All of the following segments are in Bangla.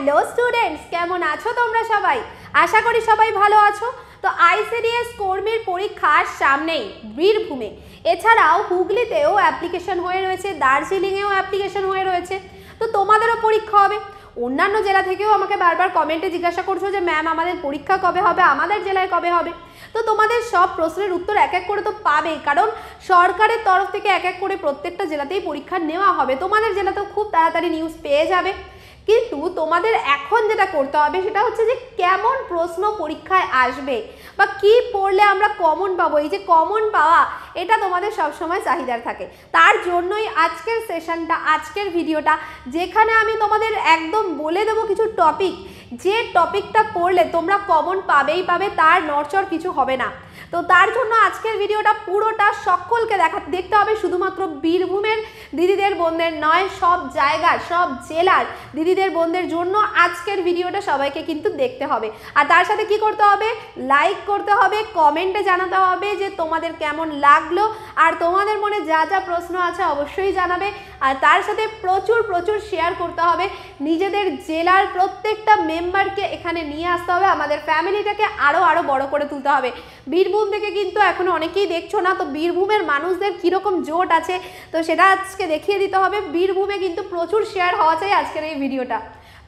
হ্যালো স্টুডেন্টস কেমন আছো তোমরা সবাই আশা করি সবাই ভালো আছো তো আইসিডিএস কর্মীর পরীক্ষার সামনেই বীরভূমে এছাড়াও হুগলিতেও অ্যাপ্লিকেশন হয়ে রয়েছে দার্জিলিংয়েও অ্যাপ্লিকেশন হয়ে রয়েছে তো তোমাদেরও পরীক্ষা হবে অন্যান্য জেলা থেকেও আমাকে বারবার কমেন্টে জিজ্ঞাসা করছো যে ম্যাম আমাদের পরীক্ষা কবে হবে আমাদের জেলায় কবে হবে তো তোমাদের সব প্রশ্নের উত্তর এক এক করে তো পাবেই কারণ সরকারের তরফ থেকে এক এক করে প্রত্যেকটা জেলাতেই পরীক্ষা নেওয়া হবে তোমাদের জেলাতেও খুব তাড়াতাড়ি নিউজ পেয়ে যাবে কিন্তু তোমাদের এখন যেটা করতে হবে সেটা হচ্ছে যে কেমন প্রশ্ন পরীক্ষায় আসবে বা কি পড়লে আমরা কমন পাবো এই যে কমন পাওয়া এটা তোমাদের সবসময় চাহিদার থাকে তার জন্যই আজকের সেশনটা আজকের ভিডিওটা যেখানে আমি তোমাদের একদম বলে দেবো কিছু টপিক যে টপিকটা পড়লে তোমরা কমন পাবেই পাবে তার নরচর কিছু হবে না তো তার জন্য আজকের ভিডিওটা পুরোটা সকলকে দেখা দেখতে হবে শুধুমাত্র বীরভূমের দিদিদের বোনদের নয় সব জায়গার সব জেলার দিদিদের বোনদের জন্য আজকের ভিডিওটা সবাইকে কিন্তু দেখতে হবে আর তার সাথে কি করতে হবে লাইক করতে হবে কমেন্টে জানাতে হবে যে তোমাদের কেমন লাগলো আর তোমাদের মনে যা যা প্রশ্ন আছে অবশ্যই জানাবে আর তার সাথে প্রচুর প্রচুর শেয়ার করতে হবে নিজেদের জেলার প্রত্যেকটা মেম্বারকে এখানে নিয়ে আসতে হবে আমাদের ফ্যামিলিটাকে আরও আরও বড় করে তুলতে হবে বীরভূম থেকে কিন্তু এখন অনেকেই দেখছো না তো বীরভূমের মানুষদের কীরকম জোট আছে তো সেটা আজকে দেখিয়ে দিতে হবে বীরভূমে কিন্তু প্রচুর শেয়ার হওয়া চাই আজকের এই ভিডিওটা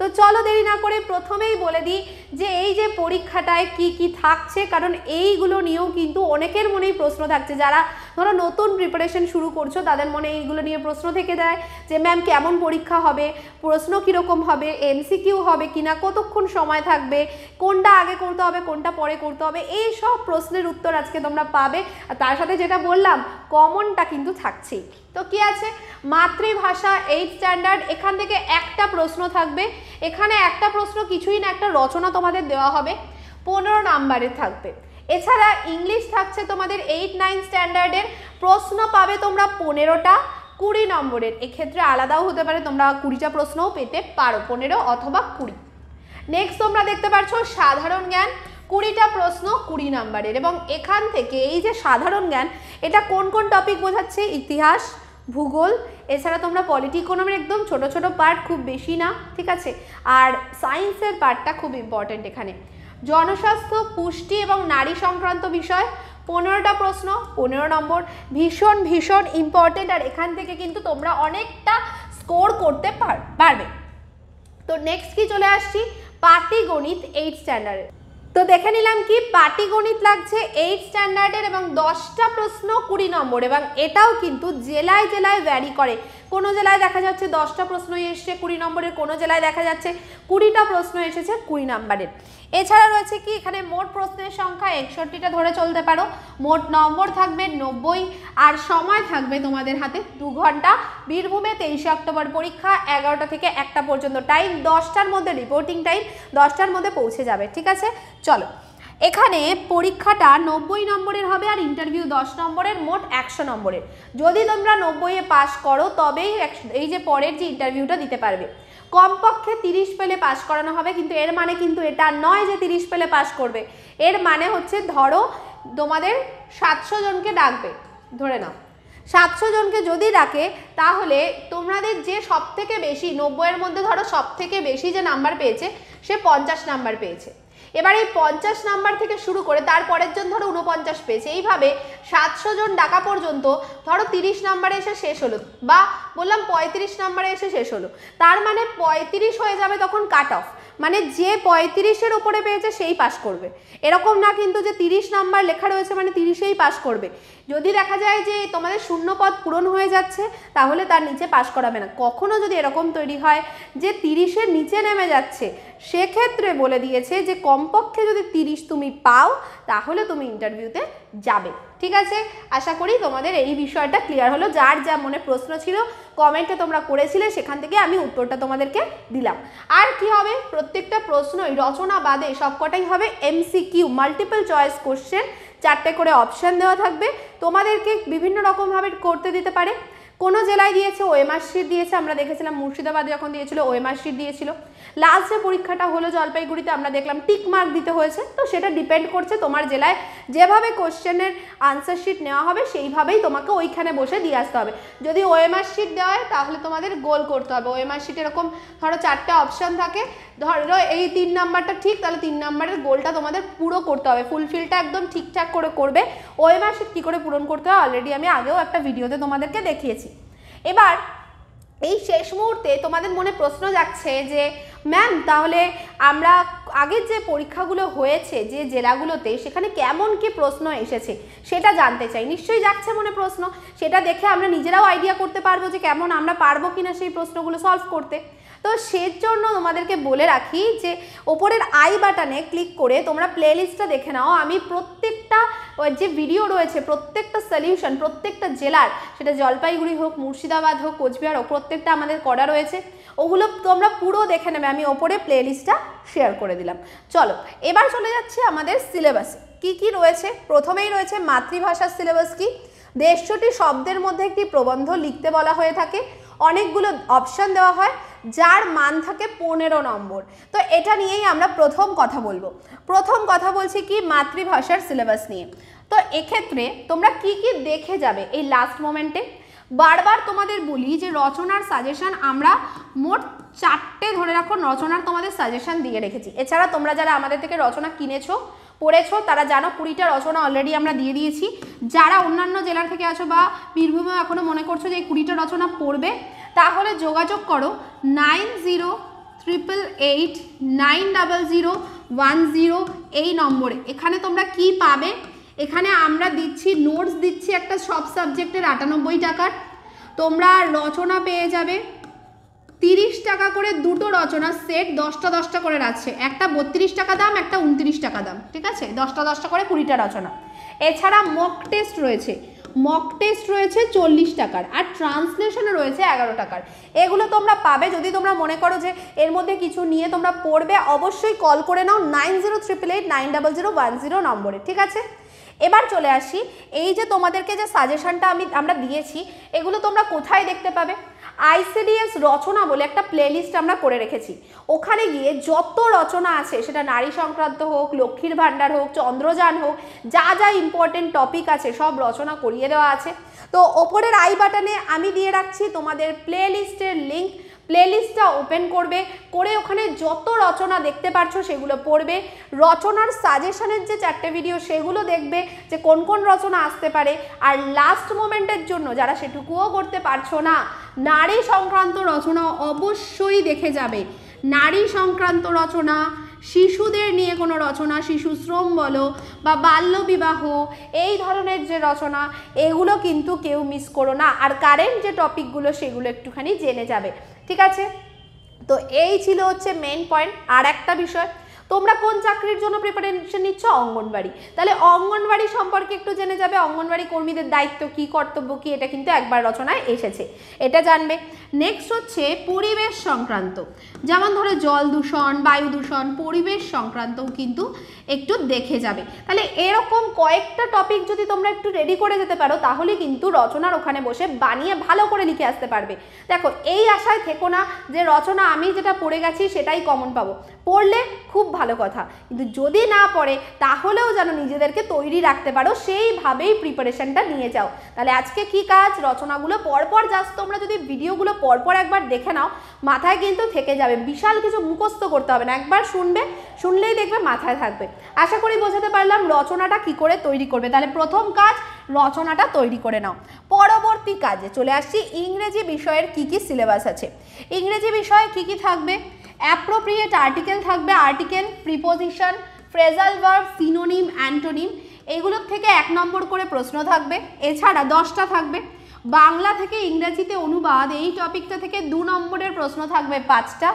তো চলো দেরি না করে প্রথমেই বলে দিই যে এই যে পরীক্ষাটায় কি কি থাকছে কারণ এইগুলো নিয়েও কিন্তু অনেকের মনেই প্রশ্ন থাকছে যারা ধরো নতুন প্রিপারেশন শুরু করছো তাদের মনে এইগুলো নিয়ে প্রশ্ন থেকে দেয় যে ম্যাম কেমন পরীক্ষা হবে প্রশ্ন কীরকম হবে এমসিকিউ হবে কি না কতক্ষণ সময় থাকবে কোনটা আগে করতে হবে কোনটা পরে করতে হবে এই সব প্রশ্নের উত্তর আজকে তোমরা পাবে আর তার সাথে যেটা বললাম কমনটা কিন্তু থাকছেই তো কি আছে মাতৃভাষা এইট স্ট্যান্ডার্ড এখান থেকে একটা প্রশ্ন থাকবে এখানে একটা প্রশ্ন কিছুই না একটা রচনা তোমাদের দেওয়া হবে পনেরো নাম্বারে থাকবে এছাড়া ইংলিশ থাকছে তোমাদের এইট নাইন স্ট্যান্ডার্ডের প্রশ্ন পাবে তোমরা পনেরোটা কুড়ি নম্বরের এক্ষেত্রে আলাদাও হতে পারে তোমরা কুড়িটা প্রশ্নও পেতে পারো পনেরো অথবা কুড়ি নেক্সট তোমরা দেখতে পাচ্ছ সাধারণ জ্ঞান কুড়িটা প্রশ্ন কুড়ি নাম্বারের এবং এখান থেকে এই যে সাধারণ জ্ঞান এটা কোন কোন টপিক বোঝাচ্ছে ইতিহাস ভূগোল এছাড়া তোমরা পলিটি ইকোনমির একদম ছোট ছোট পার্ট খুব বেশি না ঠিক আছে আর সায়েন্সের পার্টটা খুব ইম্পর্ট্যান্ট এখানে জনস্বাস্থ্য পুষ্টি এবং নারী সংক্রান্ত বিষয় পনেরোটা প্রশ্ন পনেরো নম্বর ভীষণ ভীষণ ইম্পর্টেন্ট আর এখান থেকে কিন্তু তোমরা অনেকটা স্কোর করতে পারবে তো নেক্সট কি চলে আসছি পাতিগণিত এইট স্ট্যান্ডার্ডে তো দেখে নিলাম কি পাটিগণিত লাগছে এইট স্ট্যান্ডার্ডের এবং দশটা প্রশ্ন কুড়ি নম্বর এবং এটাও কিন্তু জেলায় জেলায় ভ্যারি করে কোনো জেলায় দেখা যাচ্ছে দশটা প্রশ্ন এসছে কুড়ি নম্বরের কোনো জেলায় দেখা যাচ্ছে কুড়িটা প্রশ্ন এসেছে কুড়ি নম্বরের এছাড়া রয়েছে কি এখানে মোট প্রশ্নের সংখ্যা একষট্টিটা ধরে চলতে পারো মোট নম্বর থাকবে নব্বই আর সময় থাকবে তোমাদের হাতে দু ঘন্টা বীরভূমে তেইশে অক্টোবর পরীক্ষা এগারোটা থেকে একটা পর্যন্ত টাইম দশটার মধ্যে রিপোর্টিং টাইম দশটার মধ্যে পৌঁছে যাবে ঠিক আছে চলো এখানে পরীক্ষাটা নব্বই নম্বরের হবে আর ইন্টারভিউ দশ নম্বরের মোট একশো নম্বরের যদি তোমরা নব্বইয়ে পাশ করো তবেই এই যে পরের যে ইন্টারভিউটা দিতে পারবে কমপক্ষে তিরিশ পেলে পাশ করানো হবে কিন্তু এর মানে কিন্তু এটা নয় যে তিরিশ পেলে পাশ করবে এর মানে হচ্ছে ধরো তোমাদের সাতশো জনকে ডাকবে ধরে নাও সাতশো জনকে যদি ডাকে তাহলে তোমাদের যে সব থেকে বেশি নব্বইয়ের মধ্যে ধরো সব থেকে বেশি যে নাম্বার পেয়েছে সে পঞ্চাশ নাম্বার পেয়েছে এবার এই পঞ্চাশ নাম্বার থেকে শুরু করে তারপরের জন ধরো উনপঞ্চাশ পেয়েছে এইভাবে সাতশো জন ডাকা পর্যন্ত ধরো তিরিশ নাম্বারে এসে শেষ হলো বা বললাম পঁয়ত্রিশ নাম্বারে এসে শেষ হলো তার মানে পঁয়ত্রিশ হয়ে যাবে তখন কাট অফ মানে যে পঁয়ত্রিশের ওপরে পেয়েছে সেই পাশ করবে এরকম না কিন্তু যে তিরিশ নাম্বার লেখা রয়েছে মানে তিরিশেই পাশ করবে যদি দেখা যায় যে তোমাদের শূন্য পদ পূরণ হয়ে যাচ্ছে তাহলে তার নিচে পাশ করাবে না কখনো যদি এরকম তৈরি হয় যে তিরিশের নিচে নেমে যাচ্ছে সেক্ষেত্রে বলে দিয়েছে যে কমপক্ষে যদি তিরিশ তুমি পাও তাহলে তুমি ইন্টারভিউতে যাবে ঠিক আছে আশা করি তোমাদের এই বিষয়টা ক্লিয়ার হলো যার যা মনে প্রশ্ন ছিল কমেন্টে তোমরা করেছিলে সেখান থেকে আমি উত্তরটা তোমাদেরকে দিলাম আর কি হবে প্রত্যেকটা প্রশ্নই রচনা বাদে সবকটাই হবে এমসিকিউ মাল্টিপল চয়েস কোশ্চেন চারটে করে অপশান দেওয়া থাকবে তোমাদেরকে বিভিন্ন রকমভাবে করতে দিতে পারে কোনো জেলায় দিয়েছে ওএমআর শিট দিয়েছে আমরা দেখেছিলাম মুর্শিদাবাদ যখন দিয়েছিল ওএমআর শিট দিয়েছিল লাস্ট যে পরীক্ষাটা হলো জলপাইগুড়িতে আমরা দেখলাম টিক মার্ক দিতে হয়েছে তো সেটা ডিপেন্ড করছে তোমার জেলায় যেভাবে কোশ্চেনের আনসার শিট নেওয়া হবে সেইভাবেই তোমাকে ওইখানে বসে দিয়ে আসতে হবে যদি ওএমআর শিট দেওয়া হয় তাহলে তোমাদের গোল করতে হবে ওএমআর শিট এরকম ধরো চারটে অপশান থাকে ধরো এই তিন নাম্বারটা ঠিক তাহলে তিন নাম্বারের গোলটা তোমাদের পুরো করতে হবে ফুলফিলটা একদম ঠিকঠাক করে করবে ওএমআর শিট কী করে পূরণ করতে হয় অলরেডি আমি আগেও একটা ভিডিওতে তোমাদেরকে দেখিয়েছি এবার এই শেষ মুহূর্তে তোমাদের মনে প্রশ্ন যাচ্ছে যে ম্যাম তাহলে আমরা আগের যে পরীক্ষাগুলো হয়েছে যে জেলাগুলোতে সেখানে কেমন কি প্রশ্ন এসেছে সেটা জানতে চাই নিশ্চয়ই যাচ্ছে মনে প্রশ্ন সেটা দেখে আমরা নিজেরাও আইডিয়া করতে পারবো যে কেমন আমরা পারবো কিনা সেই প্রশ্নগুলো সলভ করতে তো সের জন্য তোমাদেরকে বলে রাখি যে ওপরের আই বাটনে ক্লিক করে তোমরা প্লেলিস্টটা দেখে নাও আমি প্রত্যেকটা যে ভিডিও রয়েছে প্রত্যেকটা সলিউশন প্রত্যেকটা জেলার সেটা জলপাইগুড়ি হোক মুর্শিদাবাদ হোক কোচবিহার হোক প্রত্যেকটা আমাদের করা রয়েছে ওগুলো তোমরা পুরো দেখে নেবে আমি ওপরে প্লেলিস্টটা শেয়ার করে দিলাম চলো এবার চলে যাচ্ছে আমাদের সিলেবাস কি কি রয়েছে প্রথমেই রয়েছে মাতৃভাষার সিলেবাস কি দেড়শোটি শব্দের মধ্যে একটি প্রবন্ধ লিখতে বলা হয়ে থাকে অনেকগুলো অপশান দেওয়া হয় যার মান থাকে পনেরো নম্বর তো এটা নিয়েই আমরা প্রথম কথা বলবো প্রথম কথা বলছি কি মাতৃভাষার সিলেবাস নিয়ে তো এক্ষেত্রে তোমরা কি কি দেখে যাবে এই লাস্ট মোমেন্টে বারবার তোমাদের বলি যে রচনার সাজেশান আমরা মোট চারটে ধরে রাখো রচনার তোমাদের সাজেশান দিয়ে রেখেছি এছাড়া তোমরা যারা আমাদের থেকে রচনা কিনেছো পড়েছো তারা জানো কুড়িটা রচনা অলরেডি আমরা দিয়ে দিয়েছি যারা অন্যান্য জেলার থেকে আছো বা বীরভূমেও এখনও মনে করছো যে এই কুড়িটা রচনা পড়বে তাহলে যোগাযোগ করো nine zero triple eight nine double zero one zero এই নম্বরে এখানে তোমরা কি পাবে এখানে আমরা দিচ্ছি নোটস দিচ্ছি একটা সব সাবজেক্টের আটানব্বই টাকার তোমরা রচনা পেয়ে যাবে তিরিশ টাকা করে দুটো রচনার সেট দশটা দশটা করে আছে একটা বত্রিশ টাকা দাম একটা উনত্রিশ টাকা দাম ঠিক আছে দশটা দশটা করে কুড়িটা রচনা এছাড়া মক টেস্ট রয়েছে মক টেস্ট রয়েছে চল্লিশ টাকার আর ট্রান্সলেশন রয়েছে এগারো টাকার এগুলো তোমরা পাবে যদি তোমরা মনে করো যে এর মধ্যে কিছু নিয়ে তোমরা পড়বে অবশ্যই কল করে নাও nine zero triple eight nine double zero one zero নম্বরে ঠিক আছে এবার চলে আসি এই যে তোমাদেরকে যে সাজেশানটা আমি আমরা দিয়েছি এগুলো তোমরা কোথায় দেখতে পাবে আইসিডিএস রচনা বলে একটা প্লেলিস্ট আমরা করে রেখেছি ওখানে গিয়ে যত রচনা আছে সেটা নারী সংক্রান্ত হোক লক্ষ্মীর ভাণ্ডার হোক চন্দ্রযান হোক যা যা ইম্পর্টেন্ট টপিক আছে সব রচনা করিয়ে দেওয়া আছে তো ওপরের আই বাটনে আমি দিয়ে রাখছি তোমাদের প্লেলিস্টের লিঙ্ক প্লেলিস্টটা ওপেন করবে করে ওখানে যত রচনা দেখতে পারছো সেগুলো পড়বে রচনার সাজেশনের যে চারটে ভিডিও সেগুলো দেখবে যে কোন কোন রচনা আসতে পারে আর লাস্ট মোমেন্টের জন্য যারা সেটুকুও করতে পারছো না নারী সংক্রান্ত রচনা অবশ্যই দেখে যাবে নারী সংক্রান্ত রচনা শিশুদের নিয়ে কোনো রচনা শিশু শ্রম বলো বা বাল্যবিবাহ এই ধরনের যে রচনা এগুলো কিন্তু কেউ মিস করো না আর কারেন্ট যে টপিকগুলো সেগুলো একটুখানি জেনে যাবে ঠিক আছে তো এই ছিল হচ্ছে মেন পয়েন্ট আর একটা বিষয় তোমরা কোন চাকরির জন্য প্রিপারেশন নিচ্ছ অঙ্গনবাড়ি তাহলে অঙ্গনবাড়ি সম্পর্কে একটু জেনে যাবে অঙ্গনবাড়ি কর্মীদের দায়িত্ব কি কর্তব্য কি এটা কিন্তু একবার রচনায় এসেছে এটা জানবে নেক্সট হচ্ছে পরিবেশ সংক্রান্ত যেমন ধরো জল দূষণ বায়ু দূষণ পরিবেশ সংক্রান্তও কিন্তু একটু দেখে যাবে তাহলে এরকম কয়েকটা টপিক যদি তোমরা একটু রেডি করে যেতে পারো তাহলে কিন্তু রচনার ওখানে বসে বানিয়ে ভালো করে লিখে আসতে পারবে দেখো এই আশায় থেকো না যে রচনা আমি যেটা পড়ে গেছি সেটাই কমন পাবো পড়লে খুব ভালো কথা কিন্তু যদি না পড়ে তাহলেও যেন নিজেদেরকে তৈরি রাখতে পারো সেইভাবেই প্রিপারেশনটা নিয়ে যাও তাহলে আজকে কি কাজ রচনাগুলো পরপর যাস তোমরা যদি ভিডিওগুলো পরপর একবার দেখে নাও মাথায় কিন্তু থেকে যাবে বিশাল কিছু মুখস্থ করতে হবে না একবার শুনবে শুনলেই দেখবে মাথায় থাকবে আশা করি বোঝাতে পারলাম রচনাটা কি করে তৈরি করবে তাহলে প্রথম কাজ রচনাটা তৈরি করে নাও পরবর্তী কাজে চলে আসছি ইংরেজি বিষয়ের কি কি সিলেবাস আছে ইংরেজি বিষয়ে কি কি থাকবে অ্যাপ্রোপ্রিয়েট আর্টিকেল থাকবে article preposition phrasal verb synonym antonym এগুলোর থেকে এক নম্বর করে প্রশ্ন থাকবে এছাড়া দশটা থাকবে বাংলা থেকে ইংরেজিতে অনুবাদ এই টপিকটা থেকে দু নম্বরের প্রশ্ন থাকবে পাঁচটা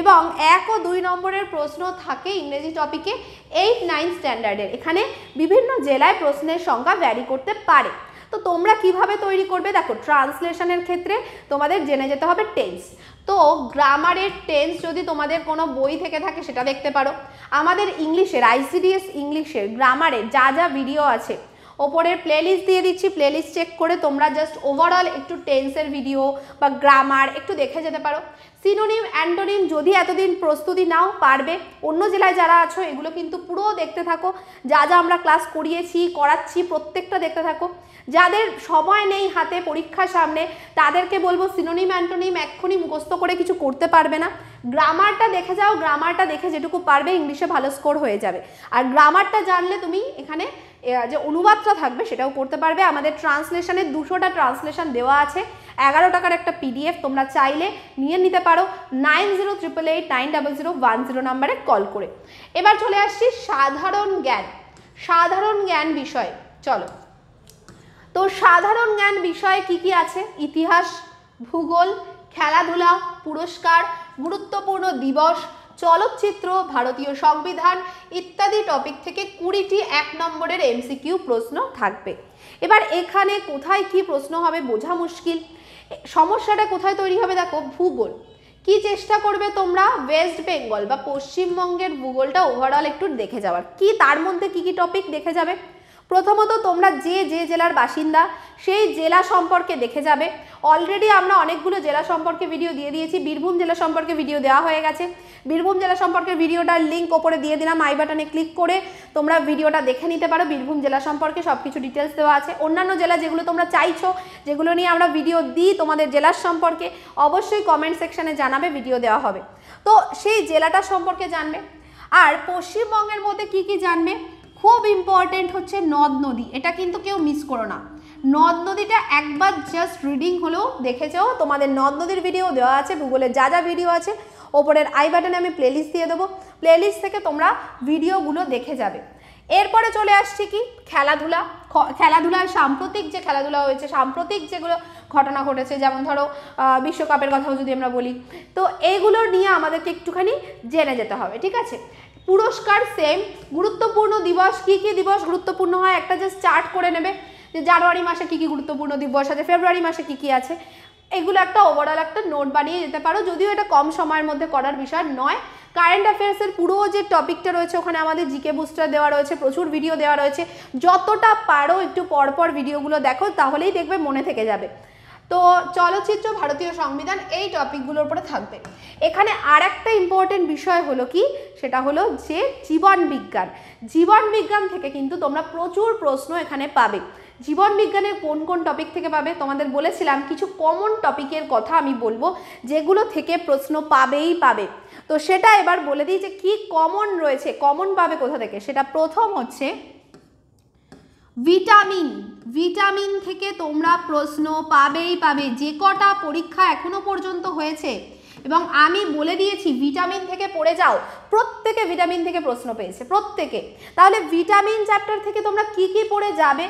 এবং এক ও দুই নম্বরের প্রশ্ন থাকে ইংরেজি টপিকে এইট নাইন স্ট্যান্ডার্ডের এখানে বিভিন্ন জেলায় প্রশ্নের সংখ্যা ভ্যারি করতে পারে তো তোমরা কিভাবে তৈরি করবে দেখো ট্রান্সলেশনের ক্ষেত্রে তোমাদের জেনে যেতে হবে টেন্স তো গ্রামারের টেন্স যদি তোমাদের কোনো বই থেকে থাকে সেটা দেখতে পারো আমাদের ইংলিশের আইসিডিএস ইংলিশের গ্রামারের যা যা ভিডিও আছে ওপরের প্লেলিস্ট দিয়ে দিচ্ছি প্লেলিস্ট চেক করে তোমরা জাস্ট ওভারঅল একটু টেন্সের ভিডিও বা গ্রামার একটু দেখে যেতে পারো সিনোনিম অ্যান্ডোনিম যদি এতদিন প্রস্তুতি নাও পারবে অন্য জেলায় যারা আছো এগুলো কিন্তু পুরো দেখতে থাকো যা যা আমরা ক্লাস করিয়েছি করাচ্ছি প্রত্যেকটা দেখতে থাকো যাদের সময় নেই হাতে পরীক্ষার সামনে তাদেরকে বলবো সিনোনিম অ্যান্টোনিম এক্ষুনি মুখস্থ করে কিছু করতে পারবে না গ্রামারটা দেখে যাও গ্রামারটা দেখে যেটুকু পারবে ইংলিশে ভালো স্কোর হয়ে যাবে আর গ্রামারটা জানলে তুমি এখানে যে অনুবাদটা থাকবে সেটাও করতে পারবে আমাদের ট্রান্সলেশনে দুশোটা ট্রান্সলেশন দেওয়া আছে এগারো টাকার একটা পিডিএফ তোমরা চাইলে নিয়ে নিতে পারো nine zero triple eight nine double zero one zero নাম্বারে কল করে এবার চলে আসছি সাধারণ জ্ঞান সাধারণ জ্ঞান বিষয়ে চলো তো সাধারণ জ্ঞান বিষয়ে কি কি আছে ইতিহাস ভূগোল খেলাধুলা পুরস্কার গুরুত্বপূর্ণ দিবস চলচ্চিত্র ভারতীয় সংবিধান ইত্যাদি টপিক থেকে কুড়িটি এক নম্বরের এমসিকিউ প্রশ্ন থাকবে এবার এখানে কোথায় কি প্রশ্ন হবে বোঝা মুশকিল সমস্যাটা কোথায় তৈরি হবে দেখো ভূগোল কি চেষ্টা করবে তোমরা ওয়েস্ট বেঙ্গল বা পশ্চিমবঙ্গের ভূগোলটা ওভারঅল একটু দেখে যাওয়ার কি তার মধ্যে কি কি টপিক দেখে যাবে প্রথমত তোমরা যে যে জেলার বাসিন্দা সেই জেলা সম্পর্কে দেখে যাবে অলরেডি আমরা অনেকগুলো জেলা সম্পর্কে ভিডিও দিয়ে দিয়েছি বীরভূম জেলা সম্পর্কে ভিডিও দেওয়া হয়ে গেছে বীরভূম জেলা সম্পর্কে ভিডিওটার লিঙ্ক ওপরে দিয়ে দিলাম আই বাটনে ক্লিক করে তোমরা ভিডিওটা দেখে নিতে পারো বীরভূম জেলা সম্পর্কে সব কিছু ডিটেলস দেওয়া আছে অন্যান্য জেলা যেগুলো তোমরা চাইছো যেগুলো নিয়ে আমরা ভিডিও দিই তোমাদের জেলার সম্পর্কে অবশ্যই কমেন্ট সেকশানে জানাবে ভিডিও দেওয়া হবে তো সেই জেলাটা সম্পর্কে জানবে আর পশ্চিমবঙ্গের মধ্যে কি কি জানবে খুব ইম্পর্টেন্ট হচ্ছে নদ নদী এটা কিন্তু কেউ মিস করো না নদ নদীটা একবার জাস্ট রিডিং হলেও যাও তোমাদের নদ নদীর ভিডিও দেওয়া আছে ভূগোলের যা যা ভিডিও আছে ওপরের আই বাটনে আমি প্লেলিস্ট দিয়ে দেবো প্লেলিস্ট থেকে তোমরা ভিডিওগুলো দেখে যাবে এরপরে চলে আসছি কি খেলাধুলা খেলাধুলায় সাম্প্রতিক যে খেলাধুলা হয়েছে সাম্প্রতিক যেগুলো ঘটনা ঘটেছে যেমন ধরো বিশ্বকাপের কথাও যদি আমরা বলি তো এইগুলো নিয়ে আমাদেরকে একটুখানি জেনে যেতে হবে ঠিক আছে পুরস্কার সেম গুরুত্বপূর্ণ দিবস কি কি দিবস গুরুত্বপূর্ণ হয় একটা জাস্ট চার্ট করে নেবে যে জানুয়ারি মাসে কী কী গুরুত্বপূর্ণ দিবস আছে ফেব্রুয়ারি মাসে কী কী আছে এগুলো একটা ওভারঅল একটা নোট বানিয়ে যেতে পারো যদিও এটা কম সময়ের মধ্যে করার বিষয় নয় কারেন্ট অ্যাফেয়ার্সের পুরো যে টপিকটা রয়েছে ওখানে আমাদের জিকে বুস্টার দেওয়া রয়েছে প্রচুর ভিডিও দেওয়া রয়েছে যতটা পারো একটু পরপর ভিডিওগুলো দেখো তাহলেই দেখবে মনে থেকে যাবে তো চলচ্চিত্র ভারতীয় সংবিধান এই টপিকগুলোর উপরে থাকবে এখানে আর একটা ইম্পর্টেন্ট বিষয় হলো কি সেটা হলো যে জীবন বিজ্ঞান জীবন বিজ্ঞান থেকে কিন্তু তোমরা প্রচুর প্রশ্ন এখানে পাবে জীবন বিজ্ঞানের কোন কোন টপিক থেকে পাবে তোমাদের বলেছিলাম কিছু কমন টপিকের কথা আমি বলবো যেগুলো থেকে প্রশ্ন পাবেই পাবে তো সেটা এবার বলে দিই যে কি কমন রয়েছে কমন পাবে কোথা থেকে সেটা প্রথম হচ্ছে ভিটামিন ভিটামিন থেকে তোমরা প্রশ্ন পাবেই পাবে যে কটা পরীক্ষা এখনো পর্যন্ত হয়েছে এবং আমি বলে দিয়েছি ভিটামিন থেকে পড়ে যাও প্রত্যেকে ভিটামিন থেকে প্রশ্ন পেয়েছে প্রত্যেকে তাহলে ভিটামিন চ্যাপ্টার থেকে তোমরা কি কি পড়ে যাবে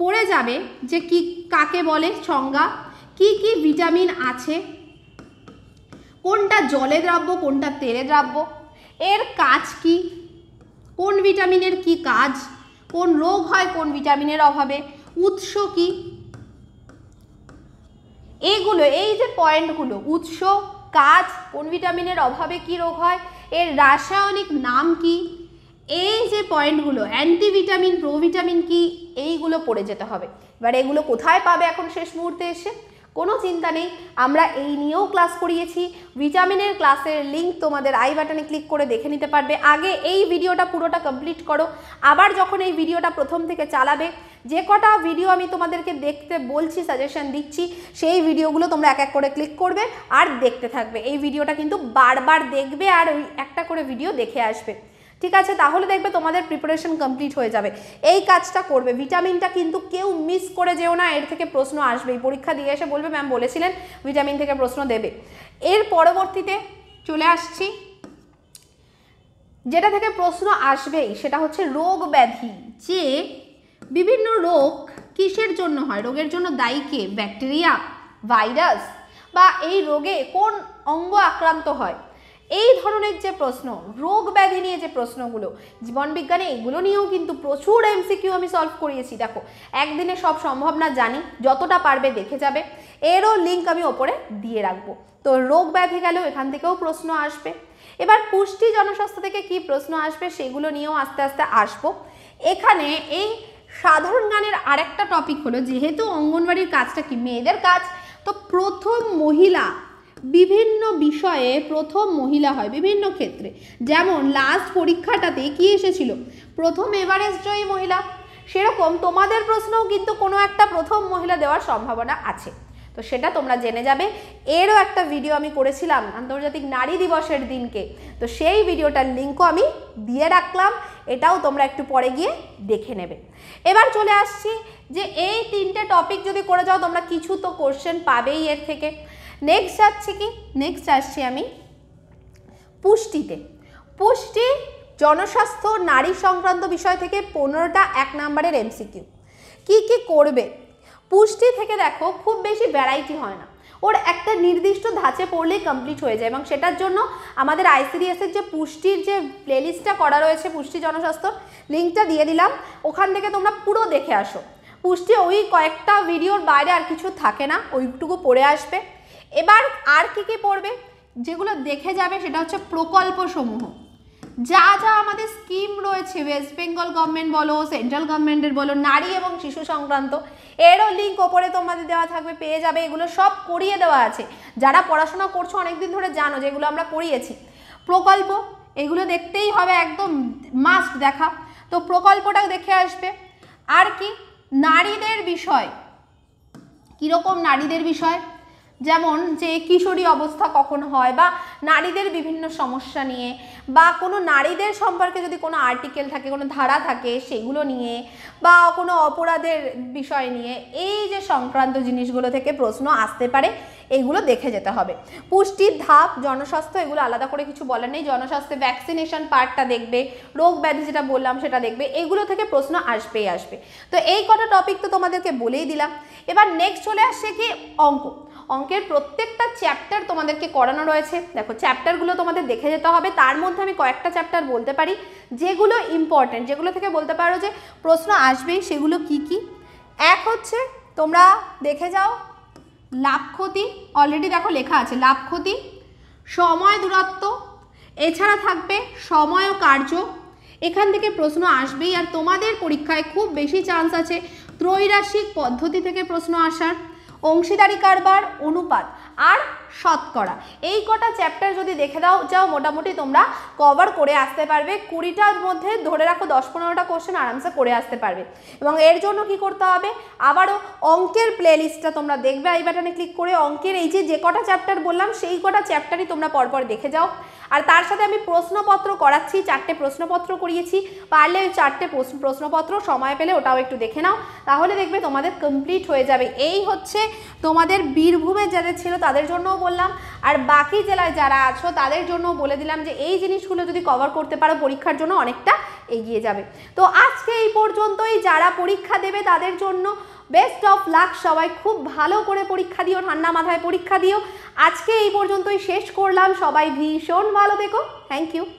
পড়ে যাবে যে কি কাকে বলে সংজ্ঞা কি কি ভিটামিন আছে কোনটা জলে দ্রাব্য কোনটা তেলে দ্রাব্য এর কাজ কি কোন ভিটামিনের কি কাজ কোন রোগ হয় কোন ভিটামিনের অভাবে উৎস কি এইগুলো এই যে পয়েন্টগুলো উৎস কাজ কোন ভিটামিনের অভাবে কি রোগ হয় এর রাসায়নিক নাম কি এই যে পয়েন্টগুলো অ্যান্টিভিটামিন প্রোভিটামিন কি এইগুলো পড়ে যেতে হবে এবার এগুলো কোথায় পাবে এখন শেষ মুহূর্তে এসে কোনো চিন্তা নেই আমরা এই নিয়েও ক্লাস করিয়েছি ভিটামিনের ক্লাসের লিঙ্ক তোমাদের আই বাটনে ক্লিক করে দেখে নিতে পারবে আগে এই ভিডিওটা পুরোটা কমপ্লিট করো আবার যখন এই ভিডিওটা প্রথম থেকে চালাবে যে কটা ভিডিও আমি তোমাদেরকে দেখতে বলছি সাজেশন দিচ্ছি সেই ভিডিওগুলো তোমরা এক এক করে ক্লিক করবে আর দেখতে থাকবে এই ভিডিওটা কিন্তু বারবার দেখবে আর ওই একটা করে ভিডিও দেখে আসবে ঠিক আছে তাহলে দেখবে তোমাদের প্রিপারেশন কমপ্লিট হয়ে যাবে এই কাজটা করবে ভিটামিনটা কিন্তু কেউ মিস করে যেও না এর থেকে প্রশ্ন আসবেই পরীক্ষা দিয়ে এসে বলবে ম্যাম বলেছিলেন ভিটামিন থেকে প্রশ্ন দেবে এর পরবর্তীতে চলে আসছি যেটা থেকে প্রশ্ন আসবেই সেটা হচ্ছে রোগ ব্যাধি যে বিভিন্ন রোগ কিসের জন্য হয় রোগের জন্য দায়ী কে ব্যাকটেরিয়া ভাইরাস বা এই রোগে কোন অঙ্গ আক্রান্ত হয় এই ধরনের যে প্রশ্ন রোগ ব্যাধি নিয়ে যে প্রশ্নগুলো জীবনবিজ্ঞানে এগুলো নিয়েও কিন্তু প্রচুর এমসিকিউ আমি সলভ করিয়েছি দেখো একদিনে সব সম্ভব না জানি যতটা পারবে দেখে যাবে এরও লিঙ্ক আমি ওপরে দিয়ে রাখবো তো রোগ ব্যাধি গেলেও এখান থেকেও প্রশ্ন আসবে এবার পুষ্টি জনস্বাস্থ্য থেকে কি প্রশ্ন আসবে সেগুলো নিয়েও আস্তে আস্তে আসবো এখানে এই সাধারণ গানের আরেকটা টপিক হলো যেহেতু অঙ্গনবাড়ির কাজটা কি মেয়েদের কাজ তো প্রথম মহিলা বিভিন্ন বিষয়ে প্রথম মহিলা হয় বিভিন্ন ক্ষেত্রে যেমন লাস্ট পরীক্ষাটাতে কি এসেছিল প্রথম এভারেস্ট জয়ী মহিলা সেরকম তোমাদের প্রশ্নও কিন্তু কোনো একটা প্রথম মহিলা দেওয়ার সম্ভাবনা আছে তো সেটা তোমরা জেনে যাবে এরও একটা ভিডিও আমি করেছিলাম আন্তর্জাতিক নারী দিবসের দিনকে তো সেই ভিডিওটার লিঙ্কও আমি দিয়ে রাখলাম এটাও তোমরা একটু পরে গিয়ে দেখে নেবে এবার চলে আসছি যে এই তিনটে টপিক যদি করে যাও তোমরা কিছু তো কোশ্চেন পাবেই এর থেকে নেক্সট যাচ্ছি কি নেক্সট আসছি আমি পুষ্টিতে পুষ্টি জনস্বাস্থ্য নারী সংক্রান্ত বিষয় থেকে পনেরোটা এক নম্বরের এমসিকিউ কি কি করবে পুষ্টি থেকে দেখো খুব বেশি ভ্যারাইটি হয় না ওর একটা নির্দিষ্ট ধাঁচে পড়লেই কমপ্লিট হয়ে যায় এবং সেটার জন্য আমাদের আইসিডিএসের যে পুষ্টির যে প্লেলিস্টটা করা রয়েছে পুষ্টি জনস্বাস্থ্য লিঙ্কটা দিয়ে দিলাম ওখান থেকে তোমরা পুরো দেখে আসো পুষ্টি ওই কয়েকটা ভিডিওর বাইরে আর কিছু থাকে না ওইটুকু পড়ে আসবে এবার আর কি কি পড়বে যেগুলো দেখে যাবে সেটা হচ্ছে প্রকল্প সমূহ যা যা আমাদের স্কিম রয়েছে ওয়েস্ট বেঙ্গল গভর্নমেন্ট বলো সেন্ট্রাল গভর্নমেন্টের বলো নারী এবং শিশু সংক্রান্ত এরও লিঙ্ক ওপরে তোমাদের দেওয়া থাকবে পেয়ে যাবে এগুলো সব করিয়ে দেওয়া আছে যারা পড়াশোনা করছো অনেকদিন ধরে জানো যেগুলো আমরা করিয়েছি প্রকল্প এগুলো দেখতেই হবে একদম মাস্ট দেখা তো প্রকল্পটা দেখে আসবে আর কি নারীদের বিষয় কীরকম নারীদের বিষয় যেমন যে কিশোরী অবস্থা কখন হয় বা নারীদের বিভিন্ন সমস্যা নিয়ে বা কোনো নারীদের সম্পর্কে যদি কোনো আর্টিকেল থাকে কোনো ধারা থাকে সেগুলো নিয়ে বা কোনো অপরাধের বিষয় নিয়ে এই যে সংক্রান্ত জিনিসগুলো থেকে প্রশ্ন আসতে পারে এগুলো দেখে যেতে হবে পুষ্টির ধাপ জনস্বাস্থ্য এগুলো আলাদা করে কিছু বলার নেই জনস্বাস্থ্যে ভ্যাকসিনেশন পার্টটা দেখবে রোগ ব্যাধি যেটা বললাম সেটা দেখবে এগুলো থেকে প্রশ্ন আসবেই আসবে তো এই কটা টপিক তো তোমাদেরকে বলেই দিলাম এবার নেক্সট চলে আসছে কি অঙ্ক অঙ্কের প্রত্যেকটা চ্যাপ্টার তোমাদেরকে করানো রয়েছে দেখো চ্যাপ্টারগুলো তোমাদের দেখে যেতে হবে তার মধ্যে আমি কয়েকটা চ্যাপ্টার বলতে পারি যেগুলো ইম্পর্ট্যান্ট যেগুলো থেকে বলতে পারো যে প্রশ্ন আসবেই সেগুলো কি কি এক হচ্ছে তোমরা দেখে যাও লাভ ক্ষতি অলরেডি দেখো লেখা আছে লাভ ক্ষতি সময় দূরত্ব এছাড়া থাকবে সময় ও কার্য এখান থেকে প্রশ্ন আসবেই আর তোমাদের পরীক্ষায় খুব বেশি চান্স আছে ত্রৈরাশিক পদ্ধতি থেকে প্রশ্ন আসার অংশীদারি কারবার অনুপাত আর শতকরা এই কটা চ্যাপ্টার যদি দেখে দাও যাও মোটামুটি তোমরা কভার করে আসতে পারবে কুড়িটার মধ্যে ধরে রাখো দশ পনেরোটা কোশ্চেন আরামসে করে আসতে পারবে এবং এর জন্য কি করতে হবে আবারও অঙ্কের প্লেলিস্টটা তোমরা দেখবে আই বাটনে ক্লিক করে অঙ্কের এই যে যে কটা চ্যাপ্টার বললাম সেই কটা চ্যাপ্টারই তোমরা পরপর দেখে যাও আর তার সাথে আমি প্রশ্নপত্র করাচ্ছি চারটে প্রশ্নপত্র করিয়েছি পারলে ওই চারটে প্রশ্নপত্র সময় পেলে ওটাও একটু দেখে নাও তাহলে দেখবে তোমাদের কমপ্লিট হয়ে যাবে এই হচ্ছে তোমাদের বীরভূমে যাদের ছিল তাদের জন্যও বললাম আর বাকি জেলায় যারা আছো তাদের জন্যও বলে দিলাম যে এই জিনিসগুলো যদি কভার করতে পারো পরীক্ষার জন্য অনেকটা এগিয়ে যাবে তো আজকে এই পর্যন্তই যারা পরীক্ষা দেবে তাদের জন্য বেস্ট অফ লাক সবাই খুব ভালো করে পরীক্ষা দিও ঠান্ডা মাথায় পরীক্ষা দিও আজকে এই পর্যন্তই শেষ করলাম সবাই ভীষণ ভালো দেখো থ্যাংক ইউ